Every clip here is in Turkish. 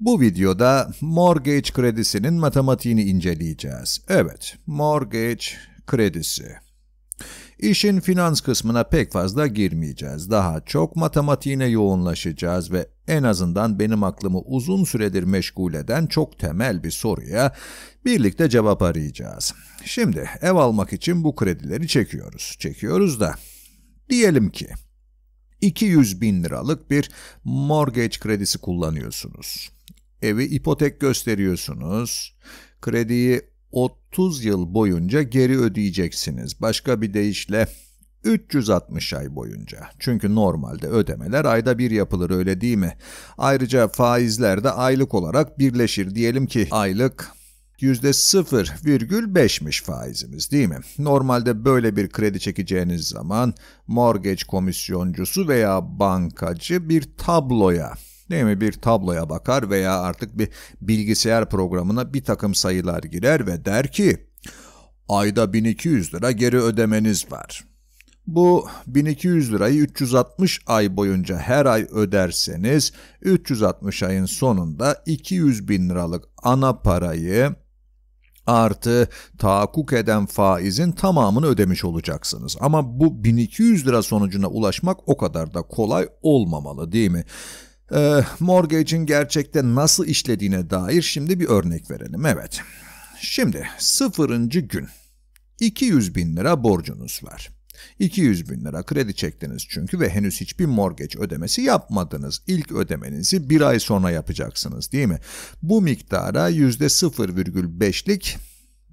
Bu videoda mortgage kredisinin matematiğini inceleyeceğiz. Evet, mortgage kredisi. İşin finans kısmına pek fazla girmeyeceğiz. Daha çok matematiğine yoğunlaşacağız ve en azından benim aklımı uzun süredir meşgul eden çok temel bir soruya birlikte cevap arayacağız. Şimdi ev almak için bu kredileri çekiyoruz. Çekiyoruz da diyelim ki 200 bin liralık bir mortgage kredisi kullanıyorsunuz evi ipotek gösteriyorsunuz. Krediyi 30 yıl boyunca geri ödeyeceksiniz. Başka bir deyişle 360 ay boyunca. Çünkü normalde ödemeler ayda bir yapılır öyle değil mi? Ayrıca faizler de aylık olarak birleşir. Diyelim ki aylık %0,5'miş faizimiz değil mi? Normalde böyle bir kredi çekeceğiniz zaman mortgage komisyoncusu veya bankacı bir tabloya Değil mi? Bir tabloya bakar veya artık bir bilgisayar programına bir takım sayılar girer ve der ki ayda 1200 lira geri ödemeniz var. Bu 1200 lirayı 360 ay boyunca her ay öderseniz 360 ayın sonunda 200 bin liralık ana parayı artı tahakkuk eden faizin tamamını ödemiş olacaksınız. Ama bu 1200 lira sonucuna ulaşmak o kadar da kolay olmamalı değil mi? e, mortgage'in gerçekte nasıl işlediğine dair şimdi bir örnek verelim. Evet. Şimdi sıfırıncı gün 200 bin lira borcunuz var. 200 bin lira kredi çektiniz çünkü ve henüz hiçbir mortgage ödemesi yapmadınız. İlk ödemenizi bir ay sonra yapacaksınız değil mi? Bu miktara %0,5'lik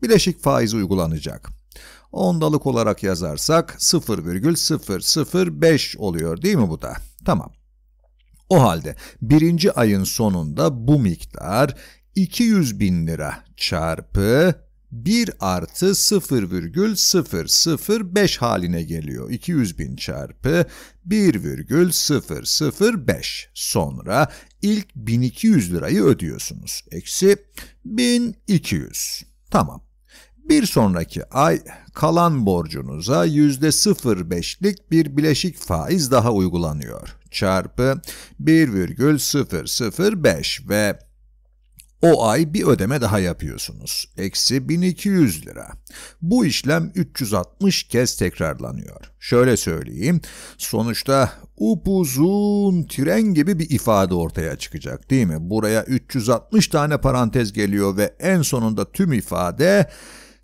bileşik faiz uygulanacak. Ondalık olarak yazarsak 0,005 oluyor değil mi bu da? Tamam. O halde birinci ayın sonunda bu miktar 200 bin lira çarpı 1 artı 0,005 haline geliyor. 200 bin çarpı 1,005. Sonra ilk 1200 lirayı ödüyorsunuz. Eksi 1200. Tamam. Bir sonraki ay kalan borcunuza %05'lik bir bileşik faiz daha uygulanıyor. Çarpı 1,005 ve o ay bir ödeme daha yapıyorsunuz. Eksi 1200 lira. Bu işlem 360 kez tekrarlanıyor. Şöyle söyleyeyim, sonuçta upuzun tren gibi bir ifade ortaya çıkacak değil mi? Buraya 360 tane parantez geliyor ve en sonunda tüm ifade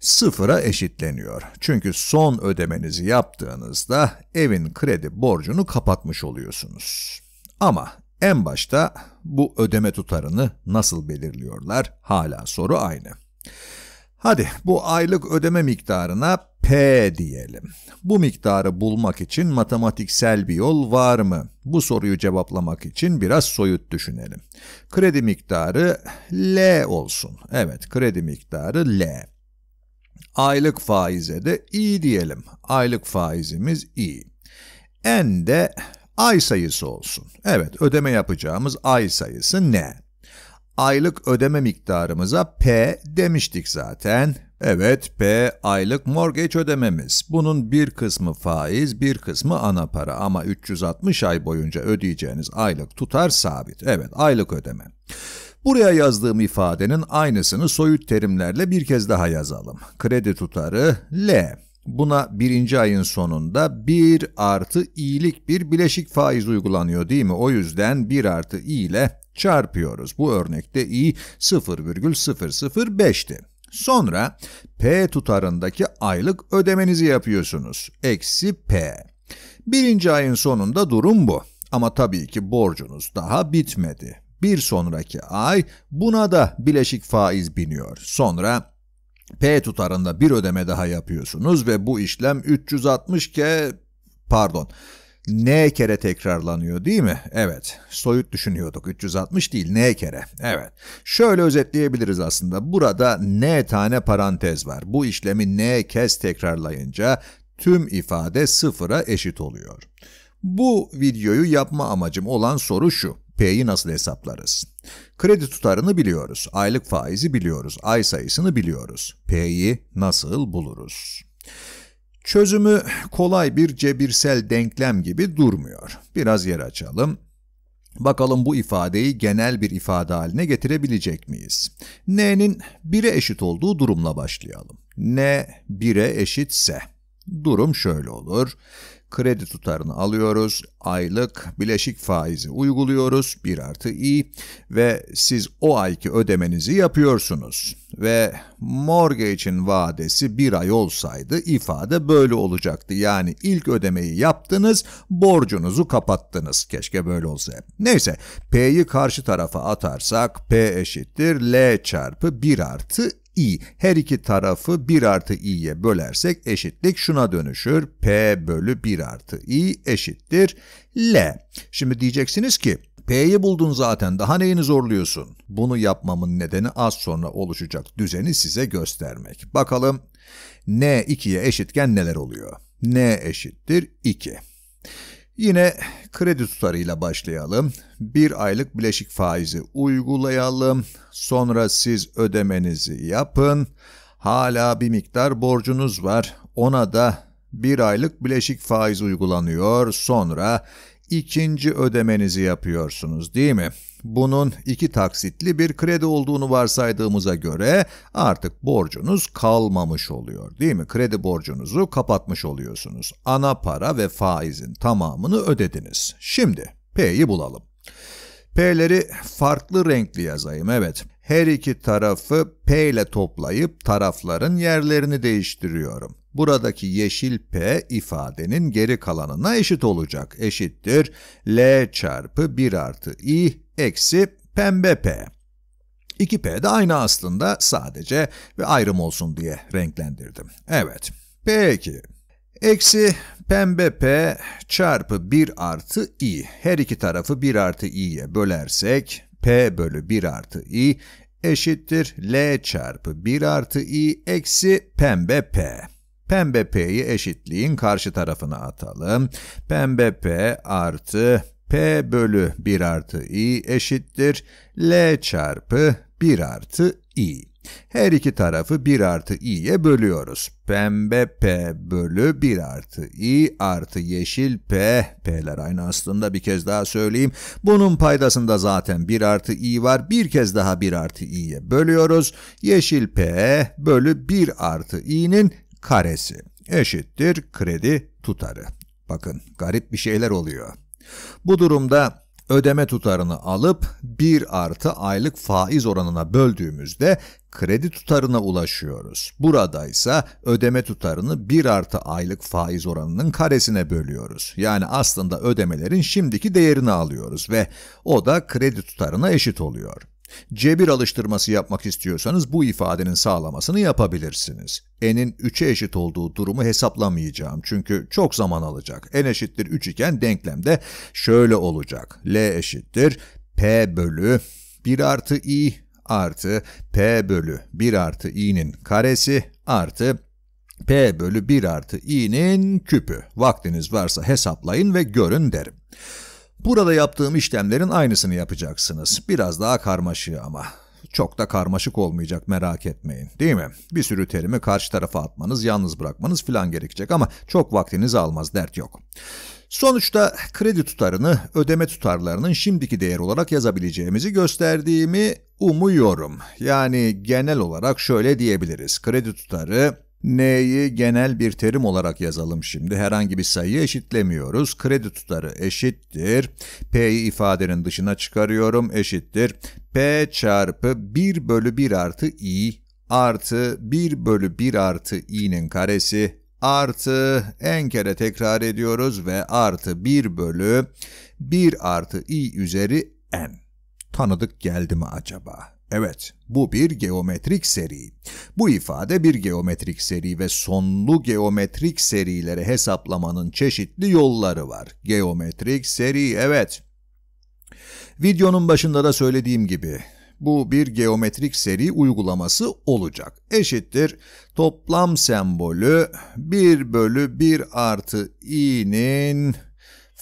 sıfıra eşitleniyor. Çünkü son ödemenizi yaptığınızda evin kredi borcunu kapatmış oluyorsunuz. Ama en başta bu ödeme tutarını nasıl belirliyorlar? Hala soru aynı. Hadi bu aylık ödeme miktarına P diyelim. Bu miktarı bulmak için matematiksel bir yol var mı? Bu soruyu cevaplamak için biraz soyut düşünelim. Kredi miktarı L olsun. Evet, kredi miktarı L. Aylık faize de iyi diyelim. Aylık faizimiz iyi. N de ay sayısı olsun. Evet, ödeme yapacağımız ay sayısı ne? Aylık ödeme miktarımıza P demiştik zaten. Evet, P aylık mortgage ödememiz. Bunun bir kısmı faiz, bir kısmı ana para ama 360 ay boyunca ödeyeceğiniz aylık tutar sabit. Evet, aylık ödeme. Buraya yazdığım ifadenin aynısını soyut terimlerle bir kez daha yazalım. Kredi tutarı L. Buna birinci ayın sonunda 1 artı i'lik bir bileşik faiz uygulanıyor değil mi? O yüzden 1 artı i ile çarpıyoruz. Bu örnekte i 0,005'ti. Sonra P tutarındaki aylık ödemenizi yapıyorsunuz. Eksi P. Birinci ayın sonunda durum bu. Ama tabii ki borcunuz daha bitmedi. Bir sonraki ay buna da bileşik faiz biniyor. Sonra P tutarında bir ödeme daha yapıyorsunuz ve bu işlem 360 ke pardon N kere tekrarlanıyor değil mi? Evet. Soyut düşünüyorduk. 360 değil N kere. Evet. Şöyle özetleyebiliriz aslında. Burada N tane parantez var. Bu işlemi N kez tekrarlayınca tüm ifade sıfıra eşit oluyor. Bu videoyu yapma amacım olan soru şu. P'yi nasıl hesaplarız? Kredi tutarını biliyoruz, aylık faizi biliyoruz, ay sayısını biliyoruz. P'yi nasıl buluruz? Çözümü kolay bir cebirsel denklem gibi durmuyor. Biraz yer açalım. Bakalım bu ifadeyi genel bir ifade haline getirebilecek miyiz? n'nin 1'e eşit olduğu durumla başlayalım. n 1'e eşitse durum şöyle olur kredi tutarını alıyoruz. Aylık bileşik faizi uyguluyoruz 1 artı i ve siz o ayki ödemenizi yapıyorsunuz. Ve mortgage'in vadesi 1 ay olsaydı ifade böyle olacaktı. Yani ilk ödemeyi yaptınız, borcunuzu kapattınız. Keşke böyle olsa. Neyse P'yi karşı tarafa atarsak P eşittir L çarpı 1 artı i. Her iki tarafı 1 artı i'ye bölersek eşitlik şuna dönüşür. p bölü 1 artı i eşittir l. Şimdi diyeceksiniz ki P'yi buldun zaten daha neyini zorluyorsun? Bunu yapmamın nedeni az sonra oluşacak düzeni size göstermek. Bakalım n 2'ye eşitken neler oluyor? n eşittir 2. Yine kredi tutarıyla başlayalım. Bir aylık bileşik faizi uygulayalım. Sonra siz ödemenizi yapın. Hala bir miktar borcunuz var. Ona da bir aylık bileşik faiz uygulanıyor. Sonra ikinci ödemenizi yapıyorsunuz değil mi? Bunun iki taksitli bir kredi olduğunu varsaydığımıza göre artık borcunuz kalmamış oluyor değil mi? Kredi borcunuzu kapatmış oluyorsunuz. Ana para ve faizin tamamını ödediniz. Şimdi P'yi bulalım. P'leri farklı renkli yazayım evet. Her iki tarafı P ile toplayıp tarafların yerlerini değiştiriyorum. Buradaki yeşil p ifadenin geri kalanına eşit olacak. Eşittir L çarpı 1 artı i eksi pembe p. 2p de aynı aslında sadece ve ayrım olsun diye renklendirdim. Evet, peki. Eksi pembe p çarpı 1 artı i. Her iki tarafı 1 artı i'ye bölersek p bölü 1 artı i eşittir L çarpı 1 artı i eksi pembe p. Pembe P'yi eşitliğin karşı tarafına atalım. Pembe P artı P bölü 1 artı i eşittir L çarpı 1 artı i. Her iki tarafı 1 artı i'ye bölüyoruz. Pembe p bölü 1 artı i artı yeşil p. P'ler aynı aslında bir kez daha söyleyeyim. Bunun paydasında zaten 1 artı i var. Bir kez daha 1 artı i'ye bölüyoruz. Yeşil p bölü 1 artı i'nin karesi eşittir kredi tutarı. Bakın garip bir şeyler oluyor. Bu durumda ödeme tutarını alıp 1 artı aylık faiz oranına böldüğümüzde kredi tutarına ulaşıyoruz. Burada ise ödeme tutarını 1 artı aylık faiz oranının karesine bölüyoruz. Yani aslında ödemelerin şimdiki değerini alıyoruz ve o da kredi tutarına eşit oluyor. Cebir alıştırması yapmak istiyorsanız bu ifadenin sağlamasını yapabilirsiniz. n'in 3'e eşit olduğu durumu hesaplamayacağım çünkü çok zaman alacak. n eşittir 3 iken denklemde şöyle olacak. L eşittir p bölü 1 artı i artı p bölü 1 artı i'nin karesi artı p bölü 1 artı i'nin küpü. Vaktiniz varsa hesaplayın ve görün derim. Burada yaptığım işlemlerin aynısını yapacaksınız. Biraz daha karmaşığı ama. Çok da karmaşık olmayacak merak etmeyin değil mi? Bir sürü terimi karşı tarafa atmanız, yalnız bırakmanız filan gerekecek ama çok vaktinizi almaz dert yok. Sonuçta kredi tutarını ödeme tutarlarının şimdiki değer olarak yazabileceğimizi gösterdiğimi umuyorum. Yani genel olarak şöyle diyebiliriz. Kredi tutarı N'yi genel bir terim olarak yazalım şimdi. Herhangi bir sayıyı eşitlemiyoruz. Kredi tutarı eşittir. P'yi ifadenin dışına çıkarıyorum. Eşittir. P çarpı 1 bölü 1 artı i artı 1 bölü 1 artı i'nin karesi artı en kere tekrar ediyoruz ve artı 1 bölü 1 artı i üzeri n. Tanıdık geldi mi acaba? Evet, bu bir geometrik seri. Bu ifade bir geometrik seri ve sonlu geometrik serileri hesaplamanın çeşitli yolları var. Geometrik seri, evet. Videonun başında da söylediğim gibi bu bir geometrik seri uygulaması olacak. Eşittir toplam sembolü 1 bölü 1 artı i'nin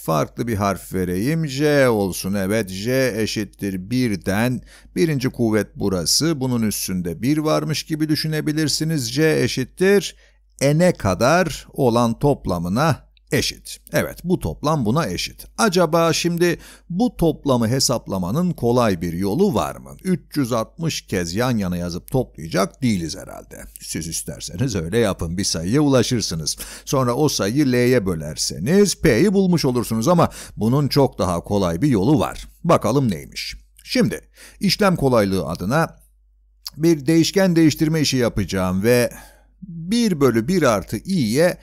Farklı bir harf vereyim. J olsun. Evet J eşittir 1'den. Birinci kuvvet burası. Bunun üstünde 1 varmış gibi düşünebilirsiniz. J eşittir n'e kadar olan toplamına eşit. Evet bu toplam buna eşit. Acaba şimdi bu toplamı hesaplamanın kolay bir yolu var mı? 360 kez yan yana yazıp toplayacak değiliz herhalde. Siz isterseniz öyle yapın bir sayıya ulaşırsınız. Sonra o sayıyı L'ye bölerseniz P'yi bulmuş olursunuz ama bunun çok daha kolay bir yolu var. Bakalım neymiş? Şimdi işlem kolaylığı adına bir değişken değiştirme işi yapacağım ve 1 bölü 1 artı i'ye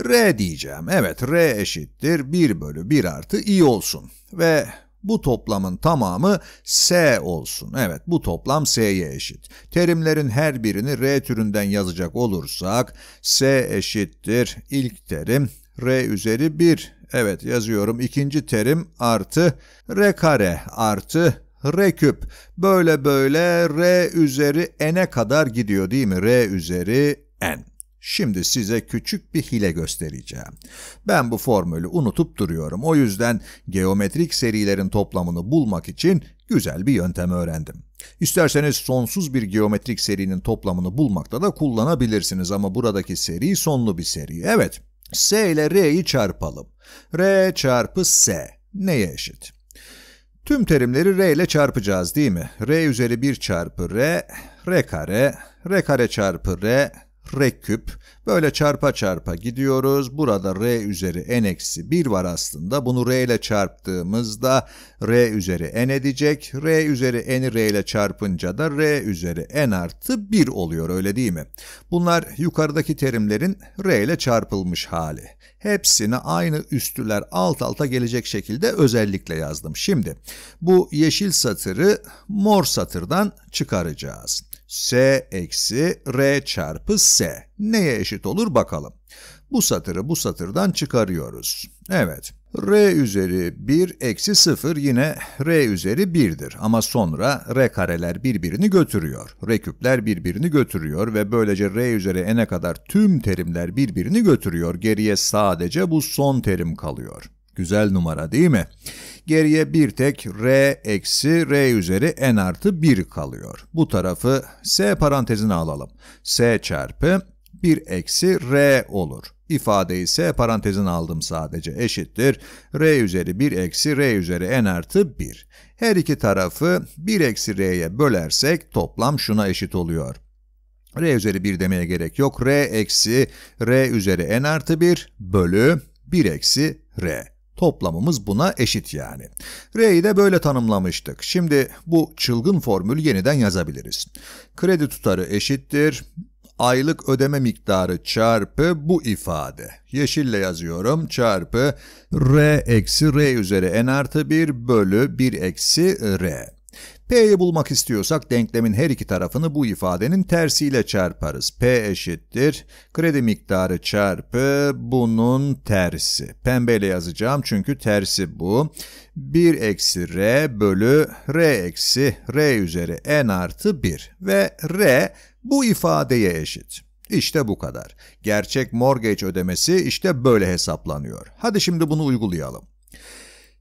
R diyeceğim. Evet R eşittir 1 bölü 1 artı i olsun. Ve bu toplamın tamamı S olsun. Evet bu toplam S'ye eşit. Terimlerin her birini R türünden yazacak olursak S eşittir ilk terim R üzeri 1. Evet yazıyorum İkinci terim artı R kare artı R küp. Böyle böyle R üzeri n'e kadar gidiyor değil mi? R üzeri n. Şimdi size küçük bir hile göstereceğim. Ben bu formülü unutup duruyorum. O yüzden geometrik serilerin toplamını bulmak için güzel bir yöntem öğrendim. İsterseniz sonsuz bir geometrik serinin toplamını bulmakta da kullanabilirsiniz ama buradaki seri sonlu bir seri. Evet, S ile R'yi çarpalım. R çarpı S neye eşit? Tüm terimleri R ile çarpacağız değil mi? R üzeri 1 çarpı R, R kare, R kare çarpı R, r küp. Böyle çarpa çarpa gidiyoruz. Burada r üzeri n eksi 1 var aslında. Bunu r ile çarptığımızda r üzeri n edecek. r üzeri n'i r ile çarpınca da r üzeri n artı 1 oluyor öyle değil mi? Bunlar yukarıdaki terimlerin r ile çarpılmış hali. Hepsini aynı üstüler alt alta gelecek şekilde özellikle yazdım. Şimdi bu yeşil satırı mor satırdan çıkaracağız. S eksi R çarpı S. Neye eşit olur bakalım. Bu satırı bu satırdan çıkarıyoruz. Evet. R üzeri 1 eksi 0 yine R üzeri 1'dir ama sonra R kareler birbirini götürüyor. R küpler birbirini götürüyor ve böylece R üzeri n'e kadar tüm terimler birbirini götürüyor. Geriye sadece bu son terim kalıyor. Güzel numara değil mi? Geriye bir tek r eksi r üzeri n artı 1 kalıyor. Bu tarafı s parantezine alalım. s çarpı 1 eksi r olur. İfadeyi s parantezine aldım sadece eşittir. r üzeri 1 eksi r üzeri n artı 1. Her iki tarafı 1 eksi r'ye bölersek toplam şuna eşit oluyor. r üzeri 1 demeye gerek yok. r eksi r üzeri n artı 1 bölü 1 eksi r. Toplamımız buna eşit yani. R'yi de böyle tanımlamıştık. Şimdi bu çılgın formülü yeniden yazabiliriz. Kredi tutarı eşittir aylık ödeme miktarı çarpı bu ifade. Yeşille yazıyorum çarpı r eksi r üzeri n artı 1 bölü 1 eksi r. P'yi bulmak istiyorsak denklemin her iki tarafını bu ifadenin tersiyle çarparız. P eşittir kredi miktarı çarpı bunun tersi. Pembeyle yazacağım çünkü tersi bu. 1 eksi R bölü R eksi R üzeri N artı 1 ve R bu ifadeye eşit. İşte bu kadar. Gerçek mortgage ödemesi işte böyle hesaplanıyor. Hadi şimdi bunu uygulayalım.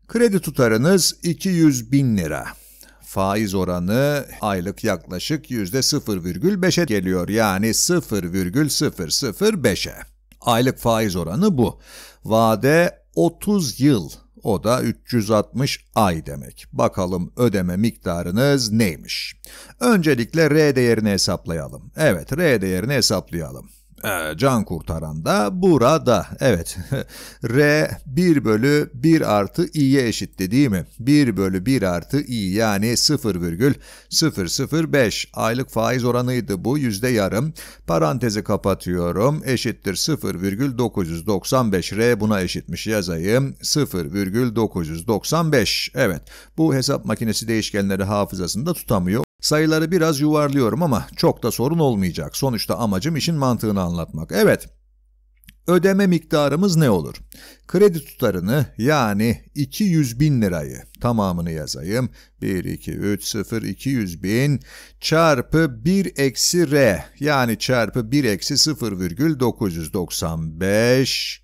Kredi tutarınız 200 bin lira faiz oranı aylık yaklaşık %0,5'e geliyor. Yani 0,005'e. Aylık faiz oranı bu. Vade 30 yıl. O da 360 ay demek. Bakalım ödeme miktarınız neymiş? Öncelikle R değerini hesaplayalım. Evet, R değerini hesaplayalım. Ee, can kurtaran da burada. Evet. R 1 bölü 1 artı i'ye eşitti değil mi? 1 bölü 1 artı i yani 0,005 aylık faiz oranıydı bu yüzde yarım. Parantezi kapatıyorum. Eşittir 0,995 R buna eşitmiş yazayım. 0,995 evet. Bu hesap makinesi değişkenleri hafızasında tutamıyor. Sayıları biraz yuvarlıyorum ama çok da sorun olmayacak. Sonuçta amacım işin mantığını anlatmak. Evet, ödeme miktarımız ne olur? Kredi tutarını yani 200 bin lirayı tamamını yazayım. 1, 2, 3, 0, 200 bin çarpı 1 eksi R yani çarpı 1 eksi 0,995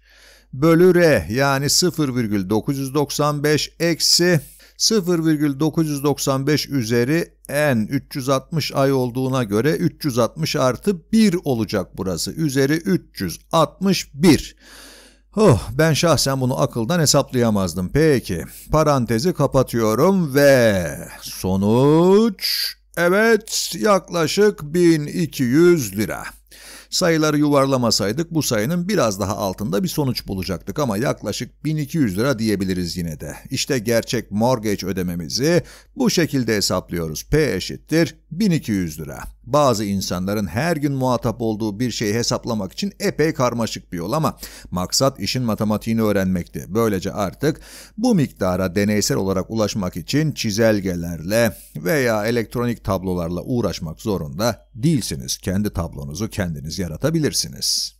bölü R yani 0,995 eksi 0,995 üzeri N 360 ay olduğuna göre 360 artı 1 olacak burası. Üzeri 361. Oh, ben şahsen bunu akıldan hesaplayamazdım. Peki, parantezi kapatıyorum ve sonuç evet yaklaşık 1200 lira. Sayıları yuvarlamasaydık bu sayının biraz daha altında bir sonuç bulacaktık ama yaklaşık 1200 lira diyebiliriz yine de. İşte gerçek mortgage ödememizi bu şekilde hesaplıyoruz. P eşittir 1200 lira. Bazı insanların her gün muhatap olduğu bir şeyi hesaplamak için epey karmaşık bir yol ama maksat işin matematiğini öğrenmekti. Böylece artık bu miktara deneysel olarak ulaşmak için çizelgelerle veya elektronik tablolarla uğraşmak zorunda değilsiniz. Kendi tablonuzu kendiniz yaratabilirsiniz.